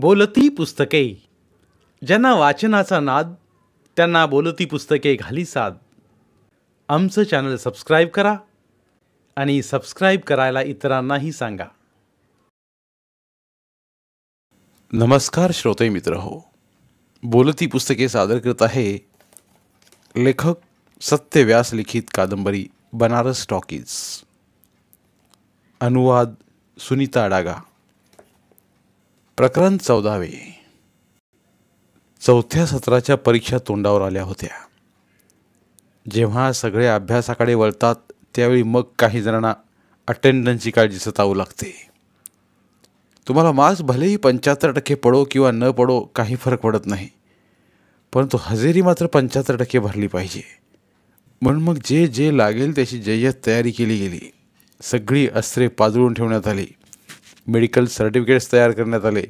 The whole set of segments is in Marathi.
बोलती पुस्तके ज्यांना वाचनाचा नाद त्यांना बोलती पुस्तके घाली साद आमचं चॅनल सबस्क्राईब करा आणि सबस्क्राईब करायला इतरांनाही सांगा नमस्कार श्रोते मित्र हो बोलती पुस्तके सादर करत आहे लेखक सत्यव्यास लिखित कादंबरी बनारस टॉकीज अनुवाद सुनीता डागा प्रकरण चौदावे चौथ्या सत्राच्या परीक्षा तोंडावर आल्या होत्या जेव्हा सगळे अभ्यासाकडे वळतात त्यावेळी मग काही जणांना अटेंडन्सची काळजी सतावू लागते तुम्हाला मार्क्स भलेही पंच्याहत्तर टक्के पडो किंवा न पडो काही फरक पडत नाही परंतु हजेरी मात्र पंच्याहत्तर टक्के भरली पाहिजे म्हणून मग जे जे लागेल त्याची जय्यत तयारी केली गेली सगळी अस्त्रे पाजळून ठेवण्यात आली मेडिकल सर्टिफिकेट्स तयार करण्यात आले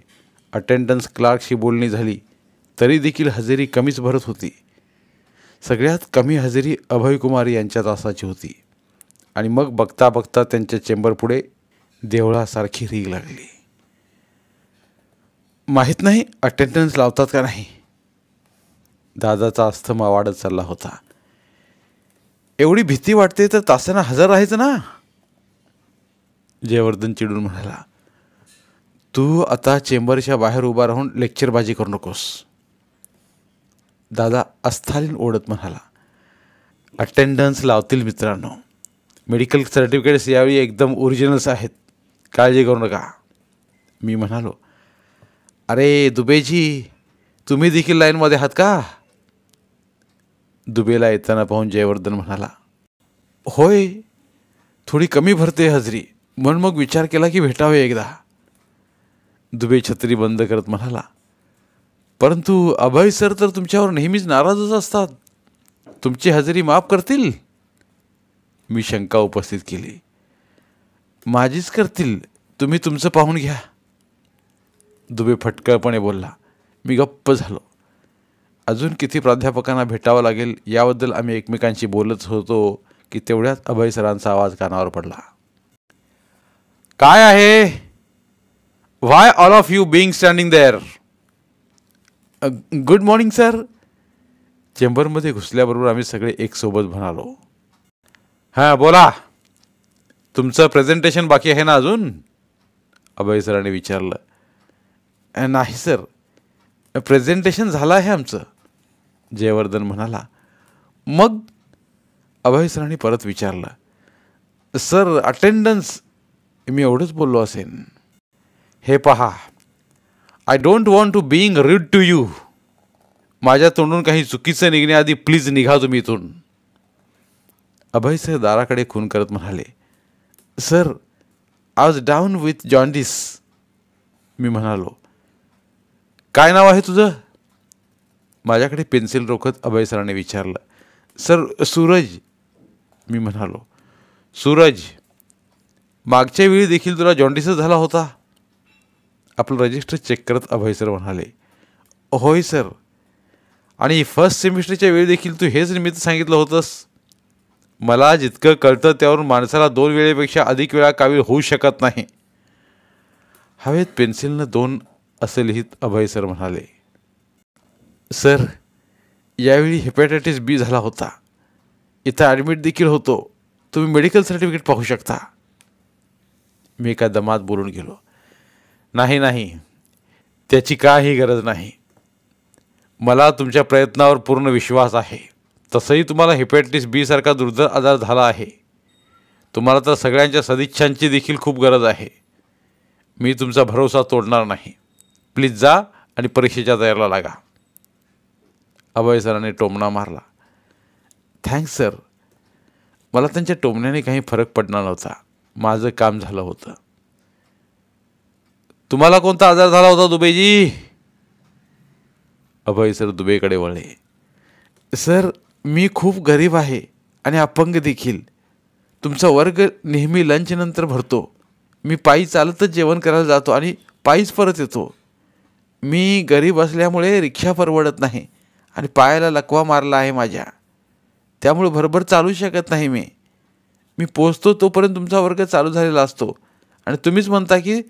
अटेंडन्स क्लार्कशी बोलणी झाली तरी देखील हजेरी कमीच भरत होती सगळ्यात कमी हजेरी अभय अभयकुमार यांच्या तासाची होती आणि मग बघता बघता त्यांच्या चेंबरपुढे देवळासारखी रीग लागली माहीत नाही अटेंडन्स लावतात का नाही दादाचा अस्थमा वाढत चालला होता एवढी भीती वाटते तर तासांना हजर राहायचं ना जयवर्धन चिडून म्हणाला तू आता चेंबरच्या बाहेर उभा राहून लेक्चरबाजी करू नकोस दादा अस्थालीन ओढत म्हणाला अटेंडन्स लावतील मित्रांनो मेडिकल सर्टिफिकेट्स यावेळी एकदम ओरिजिनल्स आहेत काळजी करू नका मी म्हणालो अरे दुबेजी तुम्ही देखील लाईनमध्ये आहात का दुबेला येताना पाहून जयवर्धन म्हणाला होय थोडी कमी भरते हजरी म्हणून मग विचार केला की भेटावे एकदा दुबे छत्री बंद करत म्हणाला परंतु अभय सर तर तुमच्यावर नेहमीच नाराजच असतात तुमची हजेरी माफ करतील मी शंका उपस्थित केली माझीच करतील तुम्ही तुमचं पाहून घ्या दुबे फटकळपणे बोलला मी गप्प झालो अजून किती प्राध्यापकांना भेटावं लागेल याबद्दल आम्ही एकमेकांशी बोलत होतो की तेवढ्याच अभय सरांचा आवाज कानावर पडला काय आहे Why all of you being standing there? Good morning sir चेंबरमध्ये घुसल्याबरोबर आम्ही सगळे एकसोबत म्हणालो हां बोला तुमचं प्रेझेंटेशन बाकी आहे ना अजून अभय सरांनी विचारलं नाही सर प्रेझेंटेशन झालं आहे आमचं जयवर्धन म्हणाला मग अभय सरांनी परत विचारलं सर अटेंडन्स मी एवढंच बोललो असेन हे पहा I don't want to being read to you माझ्या तोंडून काही चुकीचं निघण्याआधी प्लीज निघा तुम्ही इथून अभय सर दाराकडे खून करत म्हणाले sir I was down with jaundice मी म्हणालो काय नाव आहे तुझं माझ्याकडे पेन्सिल रोखत अभय सराने विचारलं सर सूरज मी म्हणालो सूरज मागच्या वेळी देखील तुला जॉन्डिसच झाला होता आपलं रजिस्टर चेक करत अभय सर म्हणाले होय सर आणि फर्स्ट सेमिस्टरच्या वेळी देखील तू हेच निमित्त सांगितलं होतंस मला जितकं कळतं त्यावरून माणसाला दोन वेळेपेक्षा अधिक वेळा कावीळ होऊ शकत नाही हवेत पेन्सिलनं दोन असं लिहित अभय सर म्हणाले सर यावेळी हेपॅटायटिस बी झाला होता इथं ॲडमिट देखील होतो तुम्ही मेडिकल सर्टिफिकेट पाहू शकता मी एका दमात बोलून गेलो नाही नाही त्याची काही गरज नाही मला तुमच्या प्रयत्नावर पूर्ण विश्वास आहे तसंही तुम्हाला बी बीसारखा दुर्धर आजार झाला आहे तुम्हाला तर सगळ्यांच्या सदिच्छांची देखील खूप गरज आहे मी तुमचा भरोसा तोडणार नाही प्लीज जा आणि परीक्षेच्या तयारीला लागा अभय सराने टोमणा मारला थँक्स सर मला त्यांच्या टोमण्याने काही फरक पडणार नव्हता माझं काम झालं होतं तुम्हाला कोणता आजार झाला होता दुबेजी अभय सर दुबेकडे वळले सर मी खूप गरीब आहे आणि अपंग देखील तुमचा वर्ग नेहमी लंचनंतर भरतो मी पायी चालतच जेवण करायला जातो आणि पायीच परत येतो मी गरीब असल्यामुळे रिक्षा परवडत नाही आणि पायाला लकवा मारला आहे माझ्या त्यामुळे भरभर चालू शकत नाही मी मी पोचतो तोपर्यंत तुमचा वर्ग चालू झालेला असतो आणि तुम्हीच म्हणता की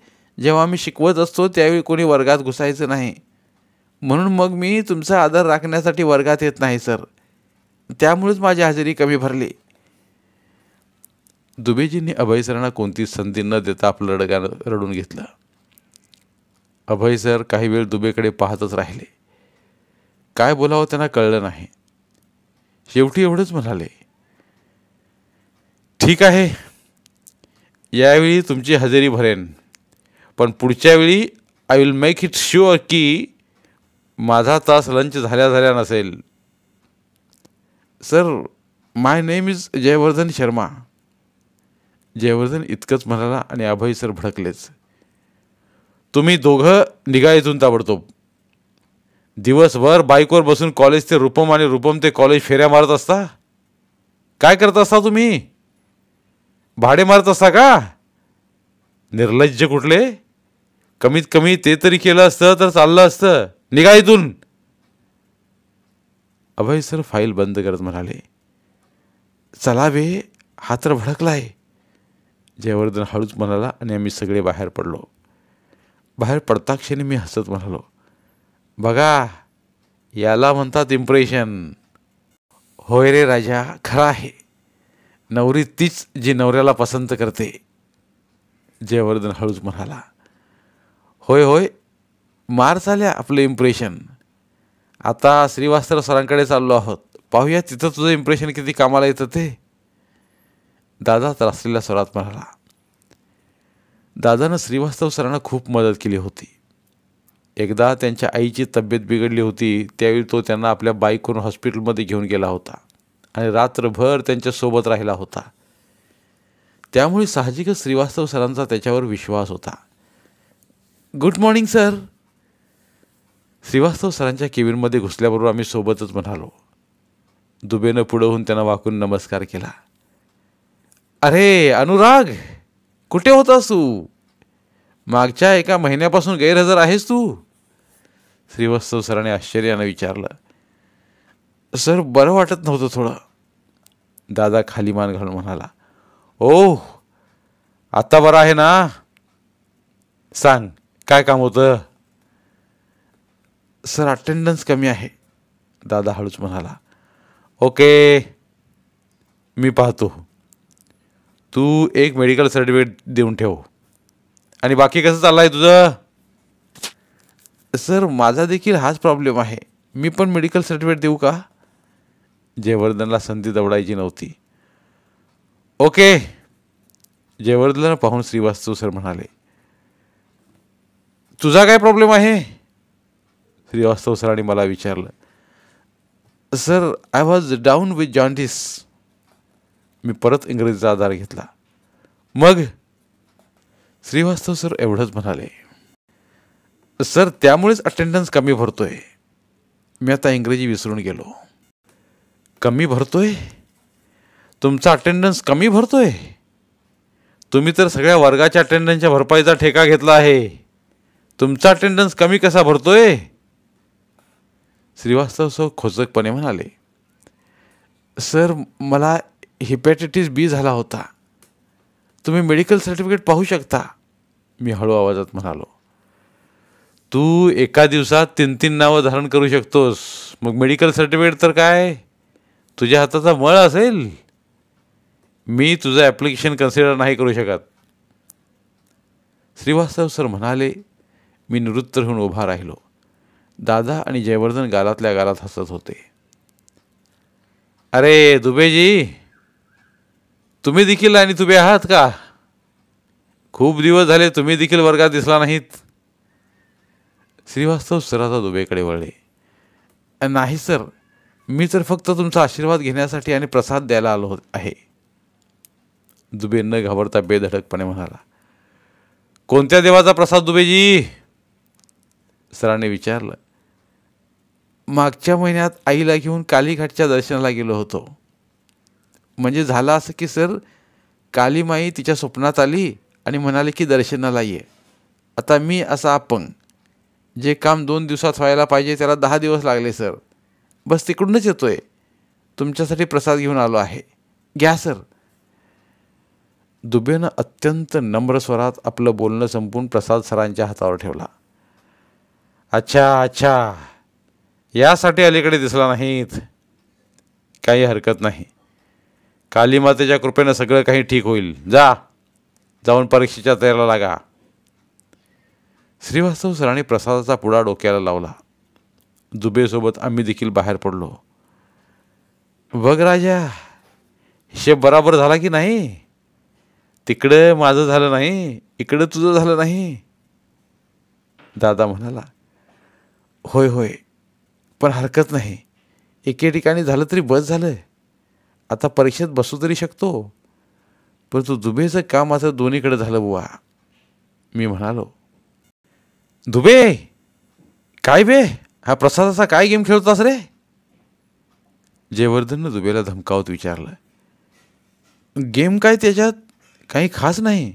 जेव्हा मी शिकवत असतो त्यावेळी कोणी वर्गात घुसायचं नाही म्हणून मग मी तुमचा आदर राखण्यासाठी वर्गात येत नाही सर त्यामुळेच माझी हजेरी कमी भरली दुबेजींनी अभय सरांना कोणतीच संधी न देता आपलं लडगा रडून घेतलं अभय सर काही वेळ दुबेकडे पाहतच राहिले काय बोलावं त्यांना कळलं नाही शेवटी एवढंच म्हणाले ठीक आहे यावेळी तुमची हजेरी भरेन पण पुढच्या वेळी I will make it sure की माझा तास लंच झाल्या झाल्या नसेल sir my name is Jaivardhan Sharma Jaivardhan इतकंच म्हणाला आणि अभय सर भडकलेच तुम्ही दोघं निघा इथून ताबडतोब दिवसभर बाईकवर बसून कॉलेज ते रुपम आणि रुपम ते कॉलेज फेऱ्या मारत असता काय करत असता तुम्ही भाडे मारत असता का निर्लज्ज कुठले कमीत कमी ते तरी केलं असतं तर चाललं असतं निघा इथून अभय सर फाईल बंद करत म्हणाले चलावे हा तर भडकलाय जयवर्धन हळूच म्हणाला आणि आम्ही सगळे बाहेर पडलो बाहेर पडताक्षणी मी हसत म्हणालो बघा याला म्हणतात इम्प्रेशन होय रे राजा खरा आहे नवरी तीच जी नवऱ्याला पसंत करते जयवर्धन हळूच म्हणाला होय होय मार झाल्या आपलं इम्प्रेशन आता श्रीवास्तव सरांकडे चाललो आहोत पाहूया तिथं तुझं इम्प्रेशन किती कामाला येतं ते दादा त्रासलेल्या स्वरात म्हणाला दादानं श्रीवास्तव सरांना खूप मदत केली होती एकदा त्यांच्या आईची तब्येत बिघडली होती त्यावेळी तो त्यांना आपल्या बाईकवरून हॉस्पिटलमध्ये घेऊन गेला होता आणि रात्रभर त्यांच्यासोबत राहिला होता त्यामुळे साहजिकच श्रीवास्तव सरांचा त्याच्यावर विश्वास होता गुड मॉर्निंग सर श्रीवास्तव सरांच्या केबिनमध्ये घुसल्याबरोबर आम्ही सोबतच म्हणालो दुबेनं पुढं होऊन त्यांना वाकून नमस्कार केला अरे अनुराग कुठे होतास तू मागच्या एका महिन्यापासून गैरहजर आहेस तू श्रीवास्तव सरांनी आश्चर्यानं विचारलं सर बरं वाटत नव्हतं थोडं दादा खाली मान घालून म्हणाला ओ आत्ता बरं आहे ना सांग काय काम होतं सर अटेंडन्स कमी आहे दादा हळूच म्हणाला ओके मी पाहतो तू एक मेडिकल सर्टिफिकेट देऊन ठेव आणि बाकी कसं चाललं आहे तुझं सर माझा देखील हाच प्रॉब्लेम आहे मी पण मेडिकल सर्टिफिकेट देऊ का जयवर्धनला संधी दवडायची नव्हती ओके जयवर्धनला पाहून श्रीवास्तव सर म्हणाले तुझा काय प्रॉब्लेम आहे श्रीवास्तव सरांनी मला विचारलं sir I was down with jaundice मी परत इंग्रजीचा आधार घेतला मग श्रीवास्तव सर एवढंच म्हणाले सर त्यामुळेच अटेंडन्स कमी भरतोय मी आता इंग्रजी विसरून गेलो कमी भरतोय तुमचा अटेंडन्स कमी भरतोय तुम्ही तर सगळ्या वर्गाच्या अटेंडन्सच्या भरपाईचा ठेका घेतला आहे तुमचा अटेंडन्स कमी कसा भरतोय श्रीवास्तव सर खोचकपणे म्हणाले सर मला हिपॅटायटिस बी झाला होता तुम्ही मेडिकल सर्टिफिकेट पाहू शकता मी हळू आवाजात म्हणालो तू एका दिवसात तीन तीन नावं धारण करू शकतोस मग मेडिकल सर्टिफिकेट तर काय तुझ्या हाताचा मळ असेल मी तुझं ॲप्लिकेशन कन्सिडर नाही करू शकत श्रीवास्तव सर म्हणाले मी निवृत्त होऊन उभा राहिलो दादा आणि जयवर्धन गालातल्या गालात हसत होते अरे दुबेजी तुम्ही देखील आणि तुम्ही आहात का खूप दिवस झाले तुम्ही देखील वर्गात दिसला नाहीत श्रीवास्तव सराचा दुबेकडे वळले नाही सर मी तर फक्त तुमचा आशीर्वाद घेण्यासाठी आणि प्रसाद द्यायला आलो हो- आहे दुबे न घाबरता बेधडकपणे म्हणाला कोणत्या देवाचा प्रसाद दुबेजी सराने विचारलं मागच्या महिन्यात आईला घेऊन कालीघाटच्या दर्शनाला गेलो होतो म्हणजे झालं असं की सर कालीमाई तिच्या स्वप्नात आली आणि म्हणाले की दर्शनाला ये आता मी असा आपण जे काम दोन दिवसात व्हायला पाहिजे त्याला दहा दिवस लागले सर बस तिकडूनच येतो आहे तुमच्यासाठी प्रसाद घेऊन आलो आहे घ्या सर दुबेनं अत्यंत नम्र स्वरात आपलं बोलणं संपून प्रसाद सरांच्या हातावर ठेवला अच्छा अच्छा यासाठी अलीकडे दिसला नाहीत काही हरकत नाही कालीमातेच्या कृपेनं सगळं काही ठीक होईल जा जाऊन परीक्षेच्या तयारीला लागा श्रीवास्तव सरांनी प्रसादाचा पुडा डोक्याला लावला जुबेसोबत आम्ही देखील बाहेर पडलो बघ राजा हिशेब बराबर झाला की नाही तिकडं माझं झालं नाही इकडं तुझं झालं नाही दादा म्हणाला होय होय पण हरकत नाही एके ठिकाणी झालं तरी बस झालं आहे आता परीक्षेत बसू तरी शकतो परंतु दुबेचं काम आता दोन्हीकडे झालं बुवा मी म्हणालो दुबे काय बे हा प्रसादाचा काय गेम खेळतोस रे जयवर्धननं दुबेला धमकावत विचारलं गेम काय त्याच्यात काही खास नाही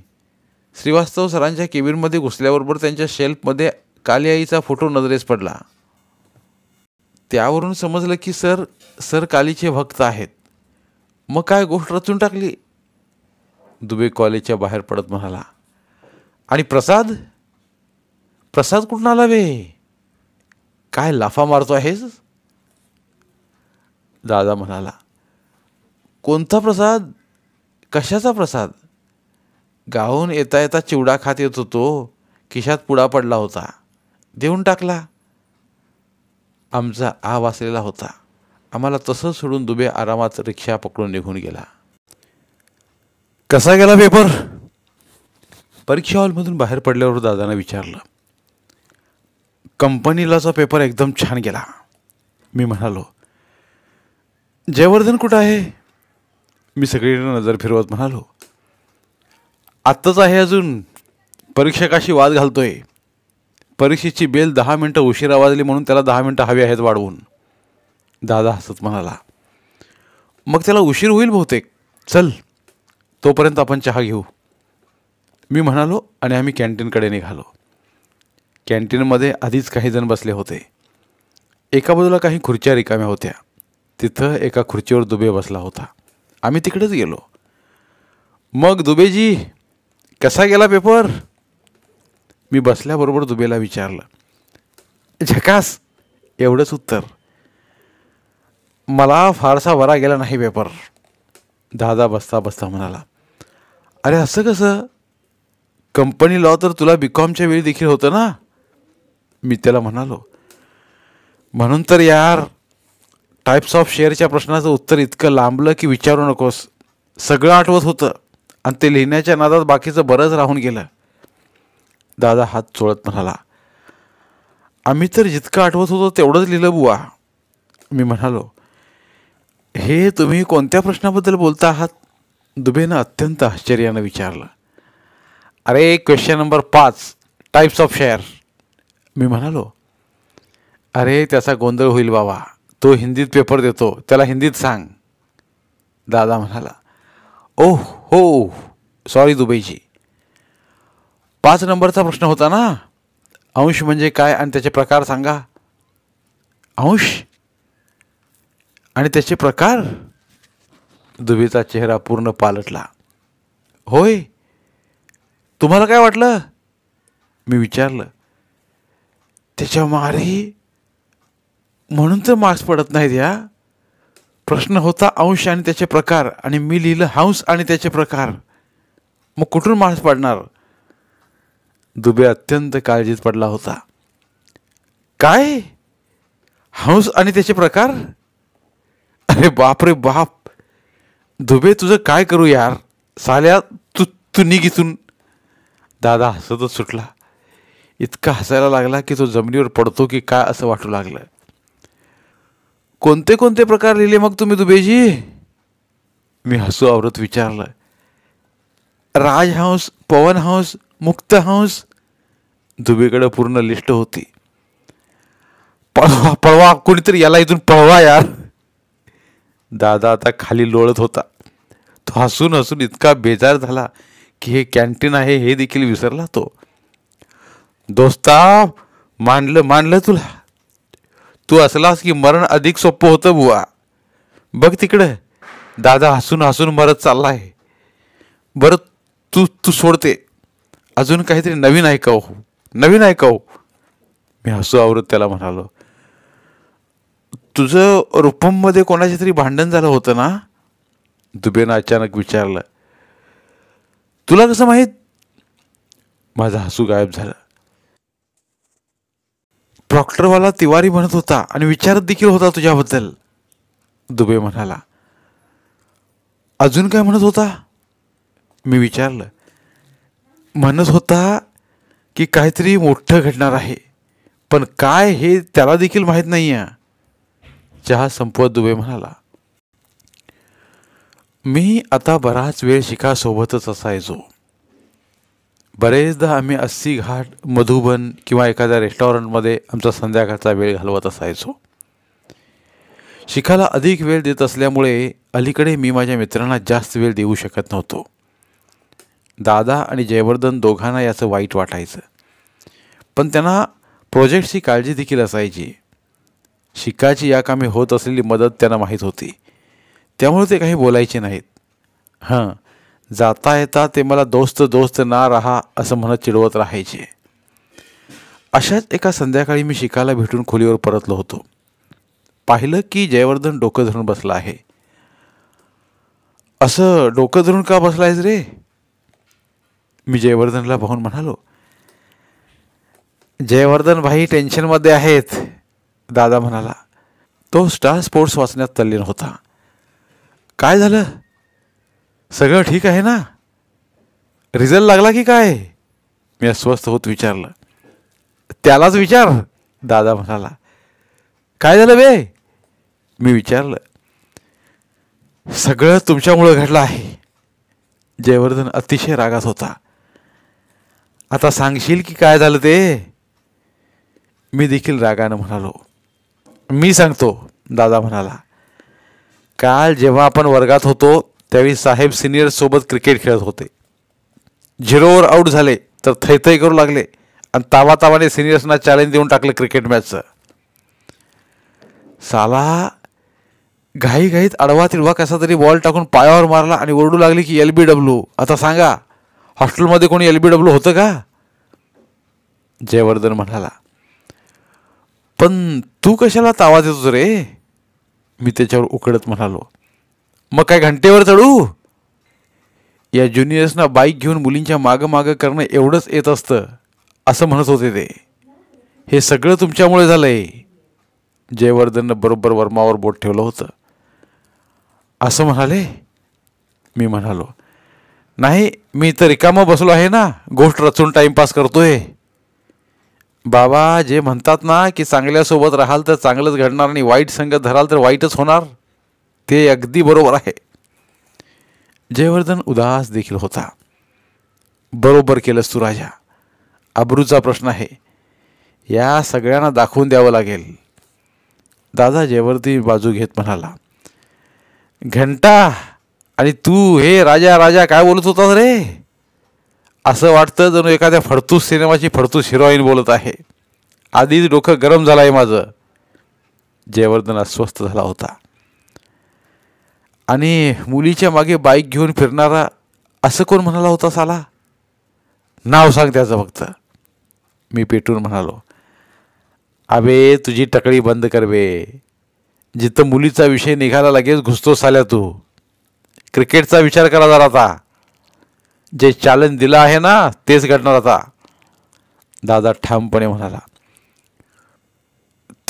श्रीवास्तव सरांच्या केबिनमध्ये घुसल्याबरोबर त्यांच्या शेल्फमध्ये आईचा फोटो नजरेस पडला त्यावरून समजलं की सर सर कालीचे भक्त आहेत मग काय गोष्ट रचून टाकली दुबे कॉलेजच्या बाहेर पडत म्हणाला आणि प्रसाद प्रसाद कुठून आला वे काय लाफा मारतो आहेस दादा म्हणाला कोणता प्रसाद कशाचा प्रसाद गावून येता येता चिवडा खात येत होतो खिशात पुडा पडला होता देऊन टाकला आमचा आ वाचलेला होता आम्हाला तसंच सोडून दुबे आरामात रिक्षा पकडून निघून गेला कसा गेला पेपर परीक्षा हॉलमधून बाहेर पडल्यावर दादानं विचारलं कंपनीलाचा पेपर एकदम छान गेला मी म्हणालो जयवर्धन कुठं आहे मी सगळीकडे नजर फिरवत म्हणालो आत्ताच आहे अजून परीक्षकाशी वाद घालतोय परीक्षेची बेल दहा मिनटं उशिरा वाजली म्हणून त्याला दहा मिनटं हवी आहेत वाढवून दादा हसत म्हणाला मग त्याला उशीर होईल बहुतेक चल तोपर्यंत आपण चहा घेऊ मी म्हणालो आणि आम्ही कॅन्टीनकडे निघालो कॅन्टीनमध्ये आधीच काही जण बसले होते एका बाजूला काही खुर्च्या रिकाम्या होत्या तिथं एका खुर्चीवर दुबे बसला होता आम्ही तिकडेच गेलो मग दुबेजी कसा गेला पेपर मी बसल्याबरोबर दुबेला विचारलं झकास एवढंच उत्तर मला फारसा वरा गेला नाही पेपर दादा बसता बसता म्हणाला अरे असं कसं कंपनी लॉ तर तुला बी कॉमच्या वेळी देखील होतं ना मी त्याला म्हणालो म्हणून तर यार टाईप्स ऑफ शेअरच्या प्रश्नाचं उत्तर इतकं लांबलं की विचारू नकोस सगळं आठवत होतं आणि ते लिहिण्याच्या नादात बाकीचं बरंच राहून गेलं दादा हात चोळत म्हणाला आम्ही तर जितकं आठवत होतो तेवढंच लिहिलं बुवा मी म्हणालो हे तुम्ही कोणत्या प्रश्नाबद्दल बोलता आहात दुबेनं अत्यंत आश्चर्यानं विचारलं अरे क्वेश्चन नंबर पाच टाईप्स ऑफ शेअर मी म्हणालो अरे त्याचा गोंधळ होईल बाबा तो हिंदीत पेपर देतो त्याला हिंदीत सांग दादा म्हणाला ओह हो सॉरी दुबईजी पाच नंबरचा प्रश्न होता ना अंश म्हणजे काय आणि त्याचे प्रकार सांगा अंश आणि त्याचे प्रकार दुबीचा चेहरा पूर्ण पालटला होय तुम्हाला काय वाटलं मी विचारलं त्याच्या मारे म्हणून तर मार्क्स पडत नाहीत या प्रश्न होता अंश आणि त्याचे प्रकार आणि मी लिहिलं हंस आणि त्याचे प्रकार मग कुठून मार्क्स पडणार दुबे अत्यंत काळजीत पडला होता काय हंस आणि त्याचे प्रकार अरे बाप रे बाप दुबे तुझं काय करू यार साल्या तू तू निघितून दादा हसतच सुटला इतका हसायला लागला की तो जमिनीवर पडतो की काय असं वाटू लागलं कोणते कोणते प्रकार लिहिले मग तुम्ही दुबेजी मी हसू आवरत विचारलं राजहंस हंस मुक्त हंस दुबीकडे पूर्ण लिस्ट होती पळवा पळवा कोणीतरी याला इथून पळवा यार दादा आता खाली लोळत होता तो हसून हसून इतका बेजार झाला की हे कॅन्टीन आहे हे देखील विसरला तो दोस्ता मांडलं मांडलं तुला तू तु असलास की मरण अधिक सोपं होतं बुवा बघ तिकडं दादा हसून हसून मरत चालला आहे बरं तू तू सोडते अजून काहीतरी नवीन ऐकाव हो. नवीन ऐकाव मी हसू आवरत त्याला म्हणालो तुझं रुपममध्ये कोणाचे तरी भांडण झालं होतं ना दुबेनं अचानक विचारलं तुला कसं माहीत माझा हसू गायब झाला प्रॉक्टरवाला तिवारी म्हणत होता आणि विचारत देखील होता तुझ्याबद्दल दुबे म्हणाला अजून काय म्हणत होता मी विचारलं म्हणत होता की काहीतरी मोठं घडणार आहे पण काय हे त्याला देखील माहीत नाही आहे चहा संपवत दुबे म्हणाला मी आता बराच वेळ शिखासोबतच असायचो बरेचदा आम्ही अस्सी घाट मधुबन किंवा एखाद्या रेस्टॉरंटमध्ये आमचा संध्याकाळचा वेळ घालवत असायचो शिखाला अधिक वेळ देत असल्यामुळे अलीकडे मी माझ्या मित्रांना जास्त वेळ देऊ शकत नव्हतो दादा आणि जयवर्धन दोघांना याचं वाईट वाटायचं पण त्यांना प्रोजेक्टची काळजी देखील असायची शिकाची या कामी होत असलेली मदत त्यांना माहीत होती त्यामुळे ते काही बोलायचे नाहीत हां जाता येता ते मला दोस्त दोस्त ना राहा असं म्हणत चिडवत राहायचे अशाच एका संध्याकाळी मी शिकायला भेटून खोलीवर परतलो होतो पाहिलं की जयवर्धन डोकं धरून बसला आहे असं डोकं धरून का बसलायच रे मी जयवर्धनला पाहून म्हणालो जयवर्धन भाई टेन्शनमध्ये आहेत दादा म्हणाला तो स्टार स्पोर्ट्स वाचण्यात तल्लीन होता काय झालं सगळं ठीक आहे ना रिझल्ट लागला की काय मी अस्वस्थ होत विचारलं त्यालाच विचार दादा म्हणाला काय झालं बे मी विचारलं सगळं तुमच्यामुळं घडलं आहे जयवर्धन अतिशय रागात होता आता सांगशील की काय झालं ते मी देखील रागानं म्हणालो मी सांगतो दादा म्हणाला काल जेव्हा आपण वर्गात होतो त्यावेळी साहेब सिनियरसोबत क्रिकेट खेळत होते झिरोवर आऊट झाले तर थैथै करू लागले आणि तावातावाने सिनियर्सना चॅलेंज देऊन टाकलं क्रिकेट मॅचचं साला घाईघाईत आडवा तिडवा कसा तरी बॉल टाकून पायावर मारला आणि ओरडू लागली की एल बी डब्ल्यू आता सांगा हॉस्टेलमध्ये कोणी एल बी डब्ल्यू होतं का जयवर्धन म्हणाला पण तू कशाला तावा देतोस रे मी त्याच्यावर उकडत म्हणालो मग काय घंटेवर चढू या ज्युनियर्सना बाईक घेऊन मुलींच्या मागं मागं करणं एवढंच येत असतं असं म्हणत होते ते हे सगळं तुमच्यामुळे झालं आहे जयवर्धननं बरोबर वर्मावर बोट ठेवलं होतं असं म्हणाले मी म्हणालो नाही मी तर रिकामं बसलो आहे ना गोष्ट रचून टाईमपास करतोय बाबा जे म्हणतात ना की चांगल्यासोबत राहाल तर चांगलंच घडणार आणि वाईट संगत धराल तर वाईटच होणार ते अगदी बरोबर आहे जयवर्धन उदास देखील होता बरोबर केलंस तू राजा अब्रूचा प्रश्न आहे या सगळ्यांना दाखवून द्यावं लागेल दादा जयवर्धी बाजू घेत म्हणाला घंटा आणि तू हे राजा राजा काय बोलत होतास रे असं वाटतं जणू एखाद्या फडतूस सिनेमाची फडतूस हिरोईन बोलत आहे आधीच डोकं गरम झालं आहे माझं जयवर्धन अस्वस्थ झाला होता आणि मुलीच्या मागे बाईक घेऊन फिरणारा असं कोण म्हणाला होता साला नाव सांग त्याचं फक्त मी पेटून म्हणालो अबे तुझी टकळी बंद कर बे जिथं मुलीचा विषय निघाला लगेच घुसतो साल्या तू क्रिकेटचा विचार करा जरा आता जे चॅलेंज दिलं आहे ना तेच घडणार आता दादा ठामपणे म्हणाला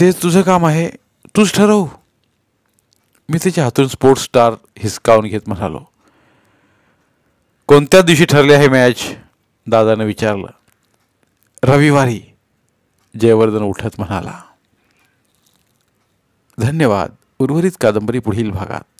तेच तुझं काम आहे तूच ठरव मी त्याच्या हातून स्पोर्ट्स स्टार हिसकावून घेत म्हणालो कोणत्या दिवशी ठरली आहे मॅच दादानं विचारलं रविवारी जयवर्धन उठत म्हणाला धन्यवाद उर्वरित कादंबरी पुढील भागात